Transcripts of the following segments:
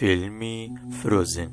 فیلمی فرۆزن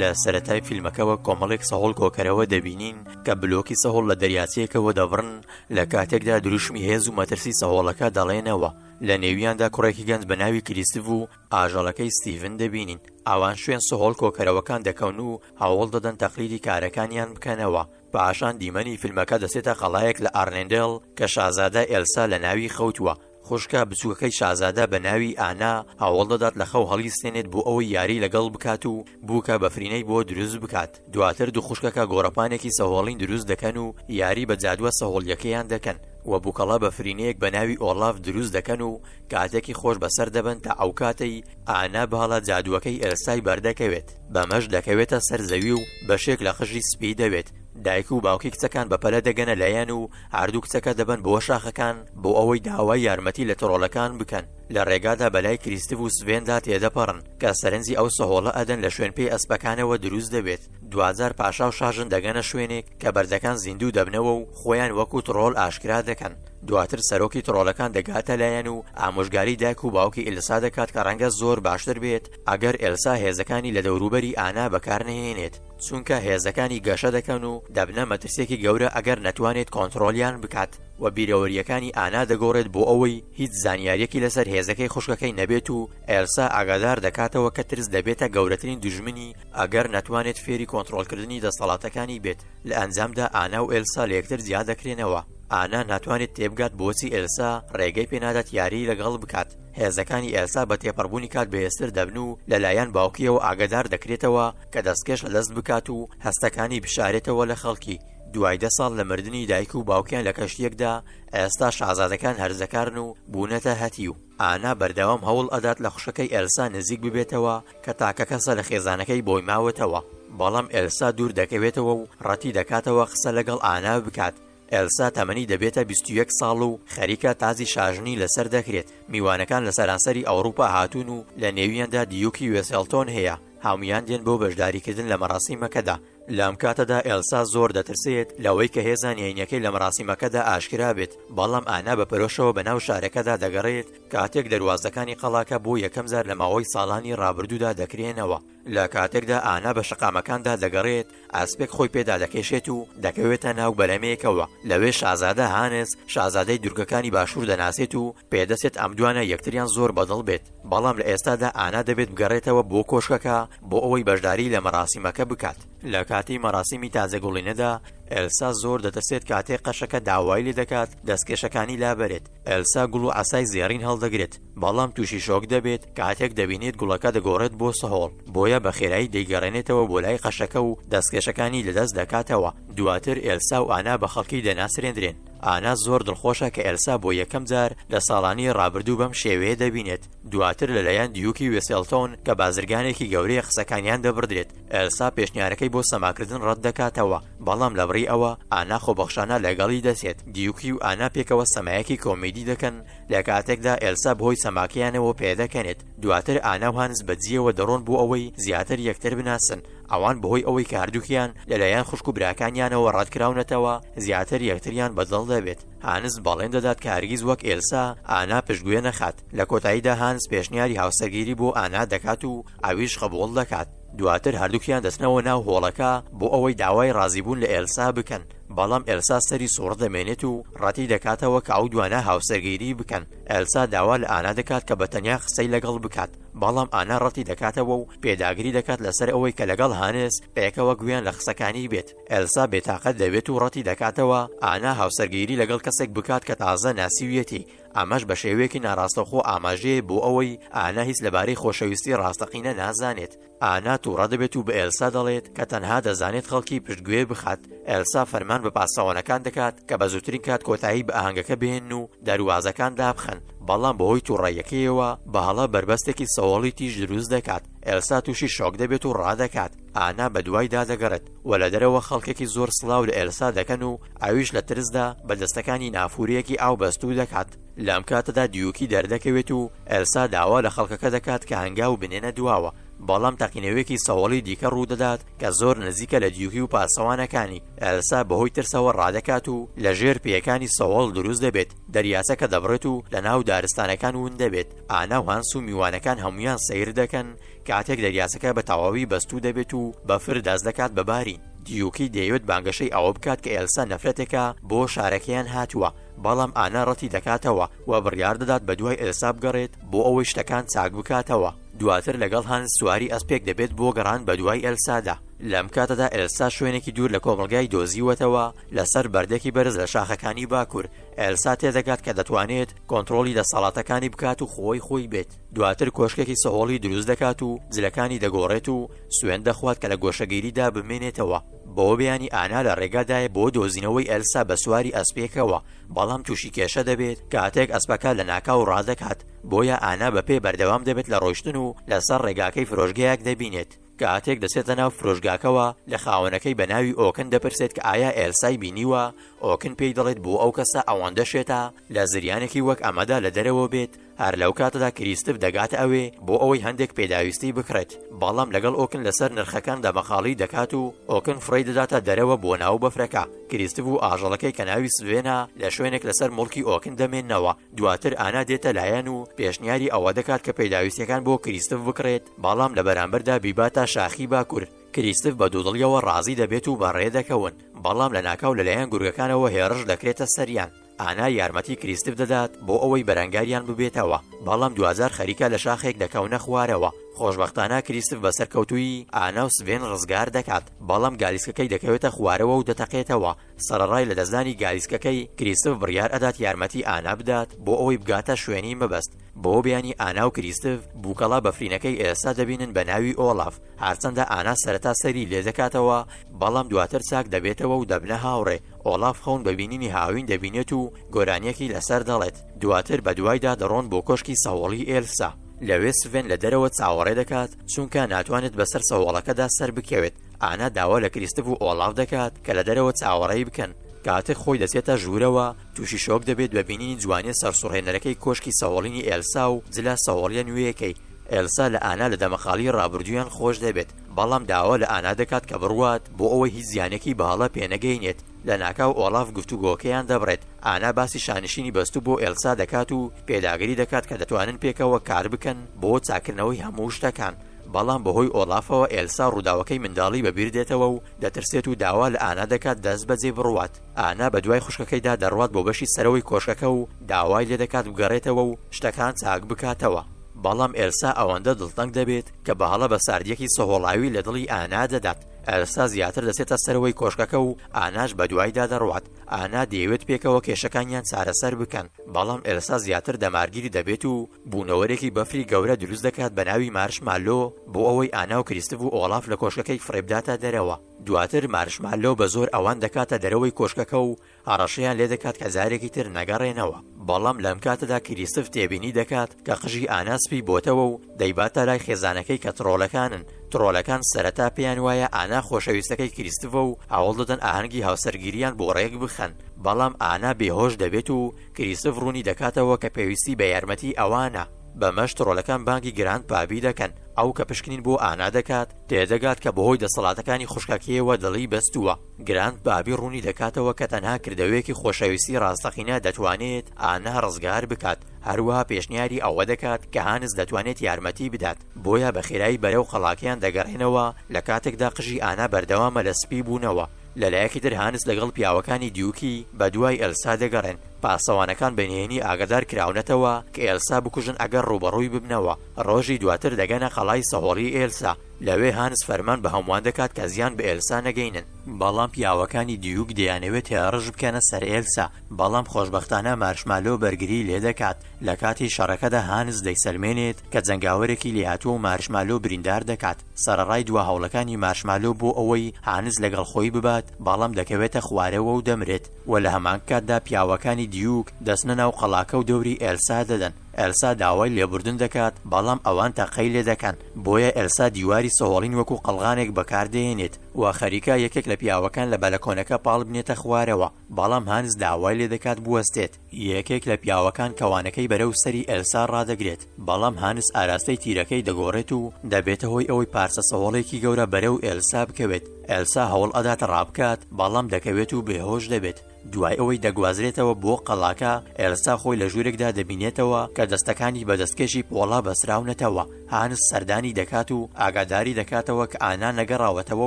لە سەتای فیلمەکەەوە کۆمەڵێک سەهۆڵ کۆکەرەوە دەبینین کە بلۆکی سەهۆڵ لە دەریاچەیەکەوە دەبڕن لە کاتێکدا دروشمی هێز و مەترسی سەهۆڵەکە دەڵێنەوە لە نێویاندا کوڕێکی گەنج بە ناوی کریسف و ئاژەڵەکەی ستیڤن دەبینین ئاوان شوێن سهۆڵ کۆکەرەوەکان دەکەون و هەوڵ دەدەن تەقلیدی کارەکانیان بکەنەوە پاشان دیمەنی فیلمەکە دەسێتە قەڵایەک لە ئارنێندێڵ کە شازادە ئێلسا لە ناوی خەوتووە خۆشکە بچووەکەی شازادە بە ناوی ئانا هاوڵ دەدات لە خەو هەڵیستێنێت بۆ ئەوەی یاری لەگەڵ بکات و بووکە بەفرینەی بۆ دروست بکات دواتر دوو خوشکەکە گۆڕپانێکی سەهۆڵین دروست دەکەن و یاری بە جادووە سەهۆڵیەکەیان دەکەن وە بووکەڵە بەفرینەیەک بە ناوی ئۆلاف دروست دەکەن و کاتێکی خۆش بەسەر دەبن تا ئەو کاتەی ئانا بەڵە جادوەکەی ئەرسای بەردەکەوێت بەمەش دەکەوێتە سەر زەوی و بەشێک لە خشی سپی دەوێت دایک و باوکی کچەکان بەپەلە دەگەنە لایەن و هەردوو کچەکە دەبن بۆ شاخەکان بۆ ئەوەی داوای یارمەتی لە تۆڕۆلەکان بکەن لە ڕێگادا بەلای کریستف و سوێندا تێدەپەڕن کە سەرنجی ئەو سەهۆڵە ئەدەن لە شوێن پێی ئەسپەکانەوە دروست دەبێت دوزار پاشا و شاژن دەگەنە شوێنێک کە بەردەکان زیندوو دەبنەوە و خۆیان وەکو تڕۆل ئاشکرا دەکەن دواتر سەرۆکی تڕۆلەکان دەگاتە لایەن و ئامۆژگاری دایک و باوکی ئلسا دەکات کە ڕەنگە زۆر باشتر بێت ئەگەر ئێلسا هێزەکانی لە دەوروبەری ئانا بەکارنەهێنێت چونکە هێزەکانی گەشە دەکەن و دەبنە مەترسێکی گەورە ئەگەر نەتوانێت کۆنتترۆلیان بکات و بیرەوەریەکانی ئانا دەگۆڕێت بۆ ئەوەی هیچ زانیاریەکی لەسەر هێزەکەی خوشکەکەی نەبێت و ئێرسا ئاگادار دەکاتەوە کە ترس دەبێتە گەورەترین دژمنی ئەگەر ناتوانێت فێری کۆنتترۆلکردنی دەسەڵاتەکانی بێت لە ئەنجامدا ئانا و ئێلسا لە یەکتر زیاد دەکرێنەوە ئانا ناتوانێت تێبگات بۆچی ئێلسا ڕێگەی پێنادات یاری لەگەڵ بکات هێزەکانی ئێلسا بە تێپەڕبوونی کات بەێستر دەبن و لەلایەن باوکیەوە ئاگدار دەکرێتەوە کە دەستکەش لەست بکات و هەستەکانی بشارێتەوە لە خەڵکی دوای دە ساڵ لە مردنی دایک و باوکیان لە کەشتێکدا ئێستا شازادەکان هەرزەکارن و بوونەتە هەتی و ئانا بەردەوام هەوڵ ئەدات لە خوشەکەی ئەلسا نزیک ببێتەوە کە تاکە کەسە لە خێزانەکەی بۆی ماوەتەوە بەڵام ئێلسا دوور دەکەوێتەوە و ڕەتی دەکاتەوە قسە لەگەڵ ئانا بکات ئەلسا تەمەنی دەبێتە 21 ساڵ و خەریکە تازی شاژنی لەسەر دەکرێت میوانەکان لە سەرانسەری ئەوروپا هاتوون و لە نێویاندا دیوکی وێسەلتۆن هەیە هامیان دێن بۆ بەشداریکردن لە مەڕاستی مەکەدا لام کاتەدا ئێلسا زۆر دەترسێت لەوەی کە هێزان یینەکەی لە مراسیمەکەدا ئاشکرا بێت بەڵام ئانا بەپەرۆشەوە بەناو شارەکەدا دەگەڕێت کاتێک دەواازەکانی قەڵاکە بۆ یەکەم زار لە ماوەی ساڵانی ڕابردوودا دەکرێنەوە لە کاتێکدا ئانا بە شقامەکاندا دەگەڕێت ئاسپێک خۆی پێدا دەکەشێت و دەکەوێتە ناو بەرەمەیەکەوە لەوێ شازادە هانێز شازادەی دورگەکانی باشوور دەناسێت و پێدەسێت ئەم دوانە یەکتریان زۆر بەدڵ بێت بەڵام لە ئێستادا ئانا دەبێت بگەڕێتەوە بۆ کۆشکەکە بۆ ئەوەی بەشداری لە مەراسیمەکە بکات لە کاتی مەراسیمی تازەگوڵینەدا ئەلسا زۆر دەتەسێت کاتێ قەشەکە داوای لێ دەکات دەستکێشەکانی لابرێت ئەلسا گوڵ و ئاسای زێرین هەڵدەگرێت بەڵام تووشی شۆک دەبێت کاتێک دەبینێت گوڵەکە دەگۆڕێت بۆ سەهۆڵ بۆیە بە خێرایی دەیگەڕێنێتەوە بۆ لای قەشەکە و دەستکێشەکانی لەدەست دەکاتەوە دواتر ئێلسا و ئانا بە خەڵکی دەناسرێنرێن ئانا زۆر دڵخۆشە کە ئەلسا بۆ یەکەم جار لە ساڵانی ڕابردوو بەم شێوەیە دەبینێت دواتر لەلایەن دیوکی وێسێلتۆن کە بازرگانێکی گەورەی قسەکانیان دەبدرێت ئەلسا پێشنیارەکەی بۆ سەماکردن ڕەت دەکاتەوە بەڵام لە بڕی ئەوە ئانا خۆبەخشانە لەگەڵی دەسێت دیوکی و ئانا پێکەوە سەمایەکی کۆمیدی دەکەن لە کاتێکدا ئەلسا بۆی سەماکیانەوە پێدەکەنێت دواتر ئاناوانز بەجیەوە دەڕۆن بۆ ئەوەی زیاتر یەکتر بناسن ئەوان بەهۆی ئەوەی کە هەردووکیان لەلایەن خوشک و براکانیانەوە ڕادکراونەتەوە زیاتر یەکتریان بەدڵ دەبێت هانس بەڵێن دەدات کارگیز وەک ئێلسا ئانا پشتگوێ نەخات لە کۆتاییدا هانس پێشنیاری هاوسەرگیری بۆ ئانا دەکات و ئاویش خەبوڵ دەکات دواتر هەردووکیان دەستنەوە ناو هۆڵەکە بۆ ئەوەی داوای ڕازیبوون لە ئێلسا بکەن بەڵام ئێلسا سەری سوڕ دەمێنێت و ڕەتی دەکاتەوە کە ئەو دوانە هاوسەرگیری بکەن ئەلسا داوا لە ئانا دەکات کە بەتەنیا قسەی لەگەڵ بکات بەڵام ئانا ڕەتی دەکاتەوە و پێداگری دەکات لەسەر ئەوەی کە لەگەڵ هانس پێکەوە گویان لە قسەکانی بێت ئەلسا بێتاقەت دەبێت و ڕەتی دەکاتەوە ئانا هاوسەرگیری لەگەڵ کەسێک بکات کە تازە ناسیویەتی ئاماش بە شێوەیەکی ناڕاستەخۆ ئاماژەیە بۆ ئەوەی ئانا هیچ لەبارەی خۆشەویستی ڕاستەقینە نازانێت ئانا تووڕە دەبێت و بە ئێلسا دەڵێت کە تەنها دەزانێت خەڵکی پشتگوێ بخات ئەلسا فەرمان بە پاسەوانەکان دەکات کە بە زووترین کات کۆتایی بە ئاهنگەکە بێن و دەواازەکان دابخن بەڵام بەهۆی تووڕێیەکەیەوە بە هەڵا بربەستێکی سەوڵی تیژ دروست دەکات ئێلسا تووشی شۆک دەبێت و ڕادەکات ئانا بە دوای دادەگەڕێت و لە دەرەوە خەڵکێکی زۆر سلااو لە ئێلسا دەکەن و ئاویش لە ترسدا بە دەستەکانی نافوریەکی ئاو بەستو دەکات لەم کاتەدا دیوکی دەردەکەوێت و ئێلسا داوا لە خەڵکەکە دەکات کە هەنگاو بنێنە دواوە بەڵام تاقینەوەیەکی سەوەڵی دیکە ڕوودەدات کە زۆر نزیکە لە دیوکی و پاسەوانەکانی ئەلسا بەهۆی ترسەوە ڕادەکات و لە ژێر پێەکانی سەوەڵ دروست دەبێت دەریاسە کە دەبڕێت و لە ناو دارستانەکان ون دەبێت ئاناو هانس و میوانەکان هەمویان سیر دەکەن کاتێک دەریاسەکە بە تەواوی بەستوو دەبێت و بەفر داز دەکات بەباری دیوکی دەیەوێت بانگەشەی ئەوە بکات کە ئێلسا نەفرەتێکە بۆ شارەکەیان هاتووە بەڵام ئاناڕەتی دەکاتەوە و بڕیار دەدات بە دوای ئێسا بگەڕێت بۆ ئەوەی شتەکان چاک بکاتەوە دواتر لەگەڵ هەن سواری ئەسپێک دەبێت بۆ گەڕان بە دوای ئەلسادا لەم کاتەدا ئەلسا شوێنێکی دوور لە کۆمەلگای دۆزیوەتەوە لەسەر بەردێکی بەرز لە شاخەکانی باکوور ئەلسا تێدەگات کە دەتوانێت کۆنتترۆلی لە سەڵاتەکانی بکات و خۆی خۆی بێت دواتر کۆشکێکی سەهۆڵی دروست دەکات و جلەکانی دەگۆڕێت و سوێن دەخوات کە لە گۆشەگیریدا بمێنێتەوە بۆ بیانی ئانا لە ڕێگادایە بۆ دۆزینەوەی ئەلسا بە سواری ئەسپێکەوە بەڵام تووشی کێشە دەبێت کاتێک ئەسپەکە لە ناکاو ڕادەکات بۆیە ئانا بە پێ بەردەوام دەبێت لە ڕۆشتن و لەسەر ڕێگاکەی فرۆژگەیەک دەبینێت کاتێک دەسێتە ناو فرۆژگاکەوە لە خاوەنەکەی بە ناوی ئۆکن دەپرسێت کە ئایا ئێلسای بینیوە ئۆکن پێی دەڵێت بوو ئەو کەسە ئەوان دەشێتە لە زریانێکی وەک ئەمەدا لە دەرەوە بێت هەر لەو کاتەدا کریستف دەگاتە ئەوێ بۆ ئەوەی هەندێک پێداویستی بکرێت بەڵام لەگەڵ ئۆکن لەسەر نرخەکان دەمەخاڵی دەکات و ئۆکن فڕی دەداتە دەرەوە بۆ ناو بەفرەکە کریستف و ئاژەڵەکەی کە ناوی سوێنە لە شوێنێک لەسەر مڵکی ئۆکن دەمێنەوە دواتر ئانا دێتە لایەن و پێشنیاری ئەوە دەکات کە پێداویستەکان بۆ کریستف بکرێت باڵام لە بەرامبەردا بیباتە شاخی باکوور کریستف بە دوودڵیەوە ڕازی دەبێت و بەڕێ دەکەون بەڵام لە ناکاو لەلایەن گورگەکانەوە هێرش دەکرێتە سەریان ئانا یارمەتی کریستف دەدات بۆ ئەوەی بەرەنگاریان ببێتەوە بەڵام دوزار خەریکە لە شاخێک دەکەونە خوارەوە خۆشببختانە کریسف بە سەرکەوتوی ئاناو سبێن ڕزگار دەکات بەڵام گالیسکەکەی دەکەوێتە خوارەوە و دەتەقێتەوە سەرڕای لە دەستانی گالیسکەکەی کریسف بڕیار ئەدات یارمەتی ئانا بدات بۆ ئەوی بگاتە شوێنی مەبەست بۆ بیانی ئانا و کریسف بووکەڵا بەفرینەکەی ئێستا دەبینن بە ناوی ئۆلاف هەرچەندە ئانا سەرتا سەری لێ دەکاتەوە بەڵام دواتر چاک دەبێتەوە و دەبنە هاوڕێ ئۆلاف خەون ببینینی هاوین دەبینێت و گۆرانیەکی لەسەر دەڵێت دواتر بە دوایدا دەڕۆن بۆ کۆشکی ساوەڵی ئێلسا لەوێ سڤێن لە دەرەوە چاوەڕێ دەکات چونکە ناتوانێت بەسەر سەوڵەکەدا سەر بکەوێت ئانا داوا لە کریستف و ئۆڵاو دەکات کە لە دەرەوە چاوەڕێی بکەن کاتێک خۆی دەچێتە ژوورەوە تووشی شۆک دەبێت بە بینینی جوانی سەرسوڕێنەرەکەی کۆشکی سەوڵینی ئێلسا و جلا سەوڵە نوێیەکەی ئێلسا لە ئانا لە دەمەخاڵی ڕابردویان خۆش دەبێت بەڵام داوا لە ئانا دەکات کە بڕوات بۆ ئەوەی هیچ زیانێکی باڵە پێنەگەینێت لە ناکاو ئۆلاف گفتوگۆکەیان دەبڕێت ئانا باسی شانشینی بەستو بۆ ئێلسا دەکات و پێداگری دەکات کە دەتوانن پێکەوە کار بکەن بۆ چاکردنەوەی هەموو شتەکان بەڵام بەهۆی ئۆلافەوە ئێلسا ڕووداوەکەی منداڵی بەبیر دێتەوە و دەترسێت و داوا لە ئانا دەکات دەست بەجێ بڕوات ئانا بە دوای خوشکەکەیدا دەڕوات بۆ بەشی سەرەوەی کۆشەکە و داوای لێ دەکات بگەڕێتەوە و شتەکان چاک بکاتەوە بەڵام ئێلسا ئەوەندە دڵتەنگ دەبێت کە بەهڵە بە ساردیەکی سەهۆڵاوی لە دڵی ئانا دەدات ئەرستا زیاتر دەسێتە سەرەوەی کۆشکەکە و ئاناش بە دوایدا دەڕوات ئانا دەیەوێت پێکەوە کێشەکانیان چارەسەر بکەن بەڵام ئێرسا زیاتر دەمارگیری دەبێت و بوونەوەرێکی بەفری گەورە دروست دەکات بە ناوی مارشمالۆ بۆ ئەوەی ئانا و کریستف و ئۆڵاف لە کۆشکەکەی فرێبداتە دەرەوە دواتر مارشمالۆ بە زۆر ئەوان دەکاتە دەرەوەی کۆشکەکە و ئاڕەشیان لێ دەکات کە زارێکی تر نەگەڕێنەوە بەڵام لەم کاتەدا کریسف تێبینی دەکات کە قژی ئاناسپی بۆتەوە و دەیباتە لای خێزانەکەی کە ترۆلەکانن ترۆلەکان سەرەتا پێیان وایە ئانا خۆشەویستەکەی کریستڤە و ئاوڵ دەدەن ئاهەنگی هاوسەرگیریان بۆ ڕێک بخەن بەڵام ئانا بێهۆش دەبێت و کریسف ڕوونی دەکاتەوە کە پێویستی بە یارمەتی ئەوانە بەمەش ترۆلەکان بانگی گراند پابی دەکەن ئەو کە پشکنین بۆ ئانا دەکات تێدەگات کە بەهۆی دەسەڵاتەکانی خوشککیەوە دڵی بەستووە گراند بابی ڕوونی دەکاتەوە کە تەنها کردەوەیەکی خۆشەویستی ڕاستەخینە دەتوانێت ئانا ڕزگار بکات هەروەها پێشنیاری ئەوە دەکات کە هانز دەتوانێت یارمەتی بدات بۆیە بە خێرایی بەرەو خەڵاکیان دەگەڕێنەوە لە کاتێکدا قژی ئانا بەردەوامە لە سپی بوونەوە لەلایەکی دەرهانس لەگەڵ پیاوەکانی دیوکی بە دوای ئەلسا دەگەڕێن پاسەوانەکان بەنێنی ئاگدار کراونەتەوە کە ئێلسا بکوژن ئەگەر ڕوبەڕووی ببنەوە ڕۆژی دواتر دەگەنە خەڵای سەهۆڵی ئێلسا لەوێ هانس فەرمان بە هەمووان دەکات کە زیان بە ئێلسا نەگەینن بەڵام پیاوەکانی دیوک دەیانەوێت هێڕژ بکەنە سەر ئێلسا بەڵام خۆشببختانە مارشمالۆ بەرگری لێ دەکات لە کاتی شەڕەکەدا هانز دەیسەلمێنێت کە جنگاوەرێکی لێهاتوە و مارشمالۆ بریندار دەکات سەرڕای دووە هەوڵەکانی مارشمالۆ بۆ ئەوەی هانز لەگەڵ خۆی ببات بەڵام دەکەوێتە خوارەوە و دەمرێت و لە هەمان کاتدا پیاوەکانی دیوک دەستنە ناو قەڵاکە و دەوری ئێلسا دەدەن ئەلسا داوای لێبوردن دەکات بەڵام ئەوان تەقەی لێ دەکەن بۆیە ئەلسا دیواری سەهۆڵین وەکو قەلغانێک بەکاردێنێت و خەریکە یەکێک لە پیاوەکان لە بەلەکۆنەکە پاڵ بنێتە خوارەوە بەڵام هانز داوای لێ دەکات بوەستێت یەکێک لە پیاوەکان کەوانەکەی بەرەو سەری ئەلسا ڕدەگرێت بەڵام هانس ئاراستەی تیرەکەی دەگۆڕێت و دەبێتە هۆی ئەوەی پارسە سەوڵێکی گەورە بەرەو ئێلسا بکەوێت ئەلسا هەوڵ ئەداتە ڕابکات بەڵام دەکەوێت و بێهۆش دەبێت دوای ئەوەی دەگوازرێتەوە بۆ قەڵاکە ئێلسا خۆی لە ژوورێکدا دەبینێتەوە کە دەستەکانی بەدەستکەشی پۆڵا بەسراونەتەوە هانس سەردانی دەکات و ئاگاداری دەکاتەوە کە ئانا نەگەڕاوەتەوە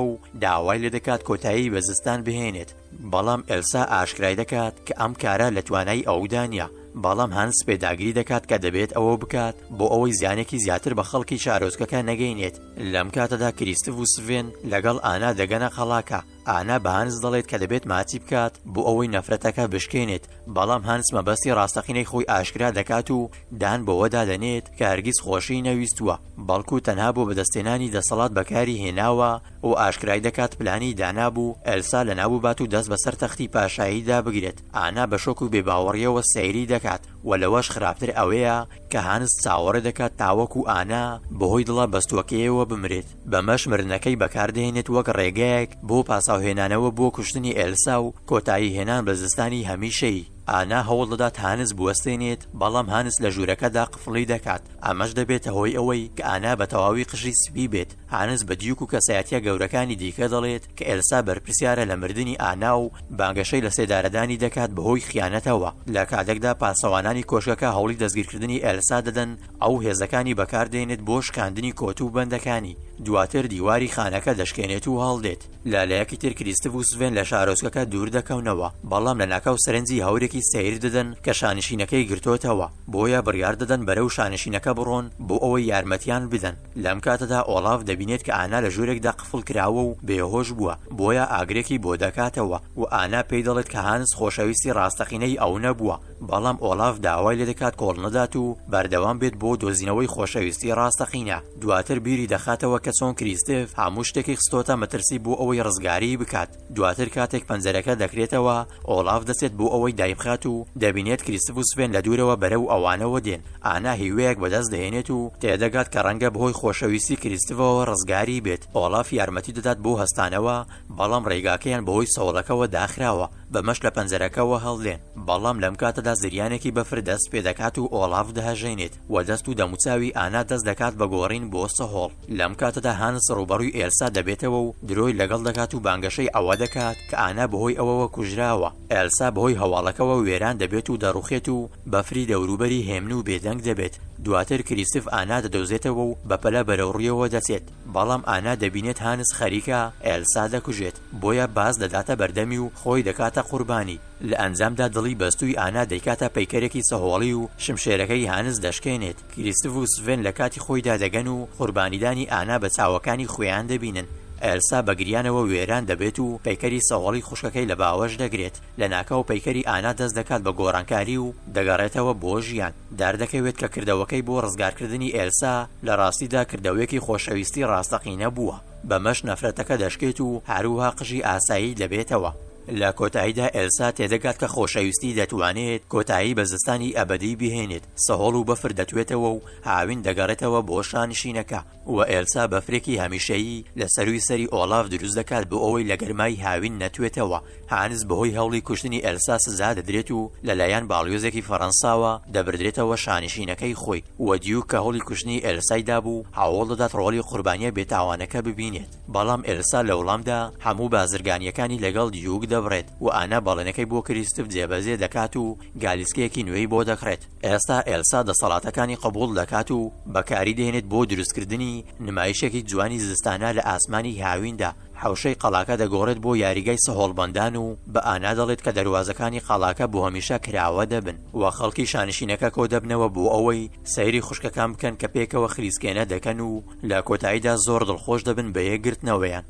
و داوای لێ دەکات کۆتایی بەزستان بهێنێت بەڵام ئێلسا ئاشکرای دەکات کە ئەم کارە لە توانای ئەودانیا باڵام هەنس پێداگیری دەکات کە دەبێت ئەوە بکات بۆ ئەوەی زیانێکی زیاتر بە خەڵکی شارۆزگەکە نەگەینێت لەم کاتەدا کریستف و سڤێن لەگەڵ ئانا دەگەنە خەڵاکە ئانا بە هەنس دەڵێت کە دەبێت ماچی بکات بۆ ئەوەی نەفرەتەکە بشکێنێت بەڵام هەنس مەبەستی ڕاستەقینەی خۆی ئاشکرا دەکات و دان بەوەدا دەنێت کە هەرگیز خۆشی نەویستووە بەڵکو تەنها بۆ بەدەستێنانی دەسەڵات بەکاری هێناوە و ئاشکرای دەکات پلانی دانابوو ئەلسا لە نابووبات و دەست بەسەر تەختی پاشاییدا بگرێت ئانا بە شۆک و بێباوەڕیەوە سەیری دەکات و لەوەش خراپتر ئەوەیە کە هانس چاوەڕە دەکات تاوەکو ئانا بەهۆی دڵە بەستوەکەیەوە بمرێت بەمەش مرنەکەی بەکاردێنێت وەک ڕێگەیەک بۆ پاسە ساوهێنانەوە بۆ کوشتنی ئێلسا و کۆتایی هێنان بە زستانی هەمیشەی ئانا هەوڵ دەدات هانس بوەستێنێت بەڵام هانس لە ژوورەکەدا قفڵی دەکات ئەمەش دەبێتە هۆی ئەوەی کە ئانا بە تەواوی قژی سبی بێت هانس بە دیوک و کەسایەتە گەورەکانی دیکە دەڵێت کە ئێلسا بەرپسیارە لە مردنی ئانا و بانگەشەی لە سێدارەدانی دەکات بەهۆی خیانەتەوە لە کاتێکدا پاسەوانانی کۆشەکە هەوڵی دەستگیرکردنی ئەلسا دەدەن ئەو هێزەکانی بەکاردێنێت بۆ شکاندنی کۆت و بەندەکانی دواتر دیواری خانەکە دەشکێنێت و هەڵدێت لالەیەکی تر کریستف و سڤێن لە شارۆچکەکە دوور دەکەونەوە بەڵام لە ناکەو سەرنجی هەورێکی کەسێکی سیر دەدەن کە شانشینەکەی گرتوتەوە بۆیە بڕیار دەدەن بەرەو شانشینەکە بڕۆن بۆ ئەوەی یارمەتیان بدەن لەم کاتەدا ئۆلاف دەبینێت کە ئانا لە ژوورێکدا قفڵ کراوە و بێهۆش بووە بۆیە ئاگرێکی بۆ دەکاتەوە و ئانا پێی دەڵێت کە هانس خۆشەویستی ڕاستەقینەی ئەو نەبووە بەڵام ئۆلاف داوای لێ دەکات کۆڵ نەدات و بەردەوام بێت بۆ دۆزینەوەی خۆشەویستی ڕاستەقینە دواتر بیری دەخاتەوە کە چۆن کریستف هەموو شتێکی خستۆتە مەترسی بۆ ئەوەی ڕزگاری بکات دواتر کاتێک پەنجەرەکە دەکرێتەوە ئۆلاف دەسێت بۆ ئەوەی دایبخە دەکات و دەبینێت کریسفوسفێن لە دوورەوە بەرەو ئەوانەوە دێن ئانا هیوەیەک بەدەست دەهێنێت و تێدەگات کە ڕەنگە بەهۆی خۆشەویستی کریسفەوە ڕزگاری بێت ئۆڵاف یارمەتی دەدات بۆ هەستانەوە بەڵام ڕێگاکەیان بەهۆی سەوڵەکەەوە داخراوە بەمەش لە پەنجەرەکەەوە هەڵدێن بەڵام لەم کاتەدا زریانێکی بەفر دەست پێ دەکات و ئۆڵاف دەهژێنێت و دەست و دەموچاوی ئانا دەست دەکات بە گۆڕین بۆ سەهۆڵ لەم کاتەدا هانس ڕوبەڕووی ئێلسا دەبێتەوە و درۆی لەگەڵ دەکات و بانگەشەی ئەوە دەکات کە ئانا بەهۆی ئەوەوە کوژراوە ئێلسا بەهۆی هەواڵەکەەوە ئاوە وێران دەبێت و دەڕوخێت و بەفری دەوروبەری هێمن و بێدەنگ دەبێت دواتر کریسف ئانا دەدۆزێتەوە و بەپەلە بەرەوڕیەوە دەچێت بەڵام ئانا دەبینێت هانس خەریکە ئێلسا دەکوژێت بۆیە باز دەداتە بەردەمی و خۆی دەکاتە قوربانی لە ئەنجامدا دڵی بەستوی ئانا دەیکاتە پەیکەرێکی سەهۆڵی و شمشێرەکەی هانس دەشکێنێت کریسف و سڤێن لە کاتی خۆیدا دەگەن و قوربانیدانی ئانا بە چاوەکانی خۆیان دەبینن ئەلسا بەگریانەوە وێران دەبێت و پەیکەری سەوڵی خوشکەکەی لە باوەش دەگرێت لە ناکەو پەیکەری ئانا دەست دەکات بە گۆڕانکاری و دەگەڕێتەوە بۆ ژیان دار دەکەوێت کە کردەوەکەی بۆ ڕزگارکردنی ئێلسا لە ڕاستیدا کردەوەیەکی خۆشەویستی ڕاستەقینە بووە بەمەش نەفرەتەکە دەشکێت و هەروها قژی ئاسایی دەبێتەوە لە کۆتاییدا ئەلسا تێدەگات کە خۆشەویستی دەتوانێت کۆتایی بە زستانی ئەبدی بهێنێت سەهۆڵ و بەفر دەتوێتەوە و هاوین دەگەڕێتەوە بۆ شانشینەکە و ئێلسا بەفرێکی هەمیشەیی لە سەروی سەری ئۆلاف دروست دەکات بۆ ئەوەی لە گەرمای هاوین نەتوێتەوە هانز بەهۆی هەوڵی کوشتنی ئەلسا سزا دەدرێت و لەلایەن باڵیۆزێکی فەەنساوە دەبدرێتەوە شانشینەکەی خۆی وەدیو کە هەوڵی کوشتنی ئەلسایدا بوو هاوڵ دەدات ڕۆلی قوربانیە بێتاوانەکە ببینێت بەڵام ئەلسا لە وڵامدا هەموو بازرگانیەکانی لەگەڵ دیوک دەبڕێت و ئانا بەڵێنەکەی بۆ کریستف جێبەزێ دەکات و گالیسکەیەکی نوێی بۆ دەکرێت ئێستا ئێلسا دەسەڵاتەکانی قبول دەکات و بەکاری دێنێت بۆ دروستکردنی نمایشێکی جوانی زستانە لە ئاسمانی هاویندا حوشەی قەڵاکە دەگۆڕێت بۆ یاریگەی سەهۆڵبندان و بە ئانا دەڵێت کە دەواازەکانی قەڵاکە بۆ هەمیشە کراوە دەبن و خەڵکی شانشینەکە کۆ دەبنەوە بۆ ئەوەی سەیری خوشکەکان بکەن کە پێکەوە خلیسکێنە دەکەن و لە کۆتاییدا زۆر دڵخۆش دەبن بە یەکگرتنەوەیان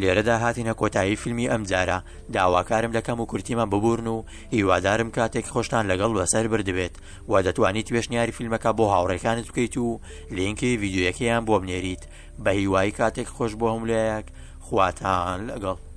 لێرەدا هاتینە کۆتایی فیلمی ئەمجارە داواکارم لەکەم و کورتیمە ببوورن و هیوادارم کاتێک خۆشتان لەگەڵ بەسەر بردبێت و دەتوانیت توێشنیاری فیلمەکە بۆ هاوڕێکانت بکەیت و لینکی ویددیوەکەیان بۆ بنێریت بە هیوایی کاتێک خۆش بۆ هەمولایەک خواتان لەگەڵ